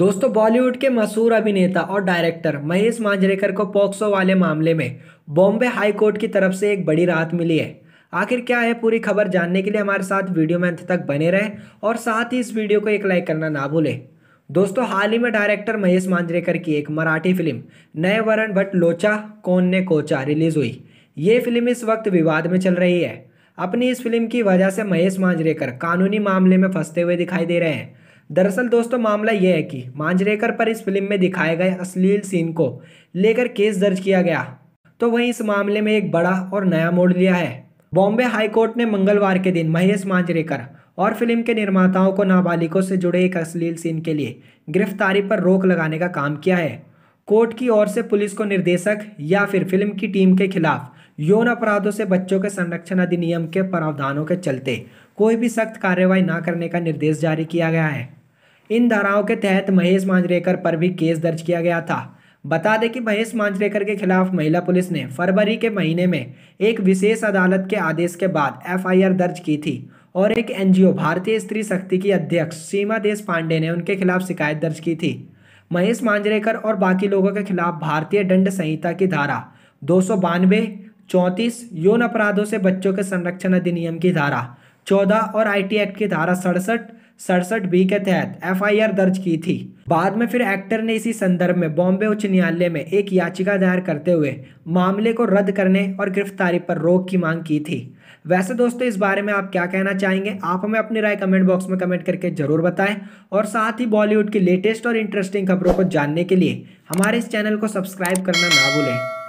दोस्तों बॉलीवुड के मशहूर अभिनेता और डायरेक्टर महेश मांजरेकर को पॉक्सो वाले मामले में बॉम्बे हाई कोर्ट की तरफ से एक बड़ी राहत मिली है आखिर क्या है पूरी खबर जानने के लिए हमारे साथ वीडियो में अंत तक बने रहें और साथ ही इस वीडियो को एक लाइक करना ना भूलें दोस्तों हाल ही में डायरेक्टर महेश मांजरेकर की एक मराठी फिल्म नए वरण भट्ट लोचा कौन ने कोचा रिलीज़ हुई ये फिल्म इस वक्त विवाद में चल रही है अपनी इस फिल्म की वजह से महेश मांजरेकर कानूनी मामले में फंसते हुए दिखाई दे रहे हैं दरअसल दोस्तों मामला यह है कि मांजरेकर पर इस फिल्म में दिखाए गए अश्लील सीन को लेकर केस दर्ज किया गया तो वहीं इस मामले में एक बड़ा और नया मोड़ लिया है बॉम्बे हाईकोर्ट ने मंगलवार के दिन महेश मांजरेकर और फिल्म के निर्माताओं को नाबालिगों से जुड़े एक अश्लील सीन के लिए गिरफ्तारी पर रोक लगाने का काम किया है कोर्ट की ओर से पुलिस को निर्देशक या फिर फिल्म की टीम के खिलाफ यौन अपराधों से बच्चों के संरक्षण अधिनियम के प्रावधानों के चलते कोई भी सख्त कार्रवाई ना करने का निर्देश जारी किया गया है इन धाराओं के तहत महेश मांजरेकर पर भी केस दर्ज किया गया था बता दें कि महेश मांजरेकर के खिलाफ महिला पुलिस ने फरवरी के महीने में एक विशेष अदालत के आदेश के बाद एफआईआर दर्ज की थी और एक एनजीओ भारतीय स्त्री शक्ति की अध्यक्ष सीमा देश पांडे ने उनके खिलाफ शिकायत दर्ज की थी महेश मांजरेकर और बाकी लोगों के खिलाफ भारतीय दंड संहिता की धारा दो सौ बानवे चौंतीस यौन अपराधों से बच्चों के संरक्षण अधिनियम की धारा चौदह और आईटी एक्ट की धारा सड़सठ सड़सठ बी के तहत एफआईआर दर्ज की थी बाद में फिर एक्टर ने इसी संदर्भ में बॉम्बे उच्च न्यायालय में एक याचिका दायर करते हुए मामले को रद्द करने और गिरफ्तारी पर रोक की मांग की थी वैसे दोस्तों इस बारे में आप क्या कहना चाहेंगे आप हमें अपनी राय कमेंट बॉक्स में कमेंट करके जरूर बताएं और साथ ही बॉलीवुड की लेटेस्ट और इंटरेस्टिंग खबरों को जानने के लिए हमारे इस चैनल को सब्सक्राइब करना ना भूलें